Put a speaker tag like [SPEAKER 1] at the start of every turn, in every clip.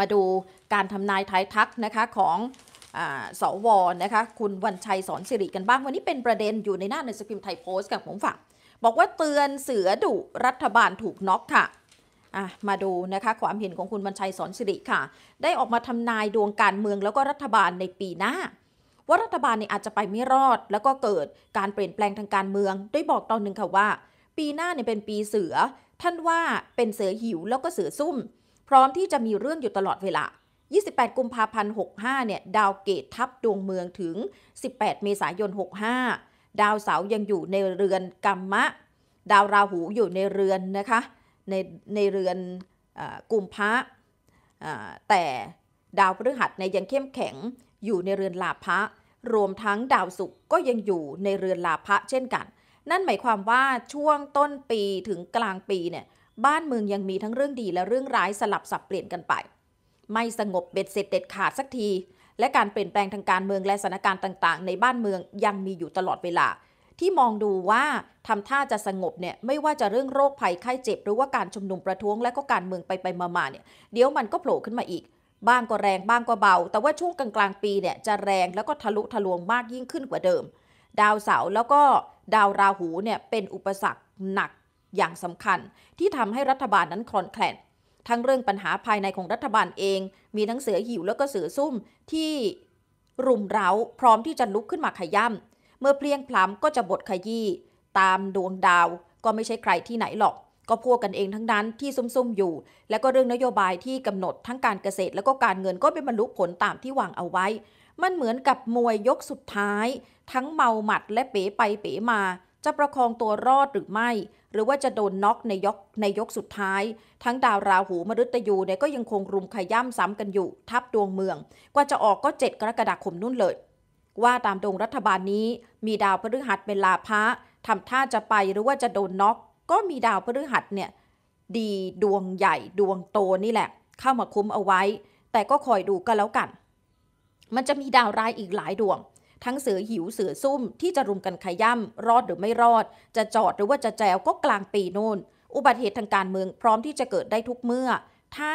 [SPEAKER 1] มาดูการทำนายทายทักนะคะ ของสวนะคะ คุณวันชัยสอนสิริกันบ้างวันนี้เป็นประเด็นอยู่ในหน้าในสกิมไทยโพสต์กับผมฝากบอกว่าเตือนเสือดุรัฐบาลถูกน็อกค่ะ มาดูนะคะความเห็นของคุณวัรชัยสอนสิริค่ะได้ออกมาทำนายดวงการเมืองแล้วก็รัฐบาลในปีหน้า ว่ารัฐบาลเนี่ยอาจจะไปไม่รอด แล้วก็เกิดการเปลี่ยนแปลงทางการเมืองด้วยบอกตอนหนึ่งค่ะว่า ปีหน้าเนี่ยเป็นปีเสือ ท่านว่าเป็นเสือหิวแล้วก็เสือซุ่มพร้อมที่จะมีเรื่องอยู่ตลอดเวลา 28 กุมภาพันธ์ 65 เนี่ย ดาวเกตทับดวงเมืองถึง 18 เมษายน 65 ดาวเสายังอยู่ในเรือนกรรมะ ดาวราหูอยู่ในเรือนนะคะ ในในเรือนอกุมภะแต่ดาวพฤหัสในยังเข้มแข็งอยู่ในเรือนลาภะ รวมทั้งดาวศุกร์ก็ยังอยู่ในเรือนลาภะเช่นกัน นั่นหมายความว่าช่วงต้นปีถึงกลางปีเนี่ยบ้านเมืองยังมีทั้งเรื่องดีและเรื่องร้าย สลับสับเปลี่ยนกันไป ไม่สงบเบ็ดเสร็จเด็ดขาดสักที และการเปลี่ยนแปลงทางการเมืองและสถานการณ์ต่างๆ ในบ้านเมืองยังมีอยู่ตลอดเวลา ที่มองดูว่าทำท่าจะสงบเนี่ยไม่ว่าจะเรื่องโรคภัยไข้เจ็บ หรือว่าการชุมนุมประท้วง และก็การเมืองไปไปมาๆเนี่ยเดี๋ยวมันก็โผล่ขึ้นมาอีก บ้างก็แรงบ้างก็เบา แต่ว่าช่วงกลางๆปีเนี่ยจะแรงแล้วก็ทะลุทะลวงมากยิ่งขึ้นกว่าเดิม ดาวเสาร์แล้วก็ดาวราหูเนี่ยเป็นอุปสรรคหนักอย่างสำคัญที่ทำให้รัฐบาลนั้นคลอนแคลนทั้งเรื่องปัญหาภายในของรัฐบาลเอง มีทั้งเสือหิวแล้วก็เสือซุ่มที่รุมเร้า พร้อมที่จะลุกขึ้นมาขย้ำเมื่อเพลียงพล้ำก็จะบทขยี้ตามดวงดาวก็ไม่ใช่ใครที่ไหนหรอก ก็พวกกันเองทั้งนั้นที่ซุ่มๆอยู่ และก็เรื่องนโยบายที่กำหนดทั้งการเกษตร และก็การเงินก็เป็นบรรลุผลตามที่วางเอาไว้ มันเหมือนกับมวยยกสุดท้าย ทั้งเมาหมัดและเป๋ไปเป๋มาจะประคองตัวรอดหรือไม่ หรือว่าจะโดนน็อกในยกในยกสุดท้าย ทั้งดาวราหูมฤตยูเนี่ยก็ยังคงรุมขย่ำซ้ำกันอยู่ ทับดวงเมืองกว่าจะออกก็7กรกฎาคมนู่นเลย ว่าตามดวงรัฐบาลนี้มีดาวพฤหัสเป็นลาภะทำท่าจะไปหรือว่าจะโดนน็อก ก็มีดาวพฤหัสเนี่ยดีดวงใหญ่ดวงโตนี่แหละ เข้ามาคุ้มเอาไว้ แต่ก็คอยดูกันแล้วกัน มันจะมีดาวร้ายอีกหลายดวงทั้งเสือหิวเสือซุ่มที่จะรุมกันขย่ำรอดหรือไม่รอด จะจอดหรือว่าจะแจวก็กลางปีโน่นอุบัติเหตุทางการเมืองพร้อมที่จะเกิดได้ทุกเมื่อ ถ้า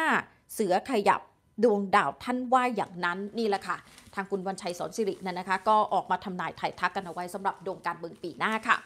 [SPEAKER 1] เสือขยับดวงดาวท่านว่าอย่างนั้นนี่แหละค่ะทางคุณวันชัยสอนสิรินั่นนะคะ ก็ออกมาทำนายถ่ายทักกันเอาไว้สำหรับดวงการเมืองปีหน้าค่ะ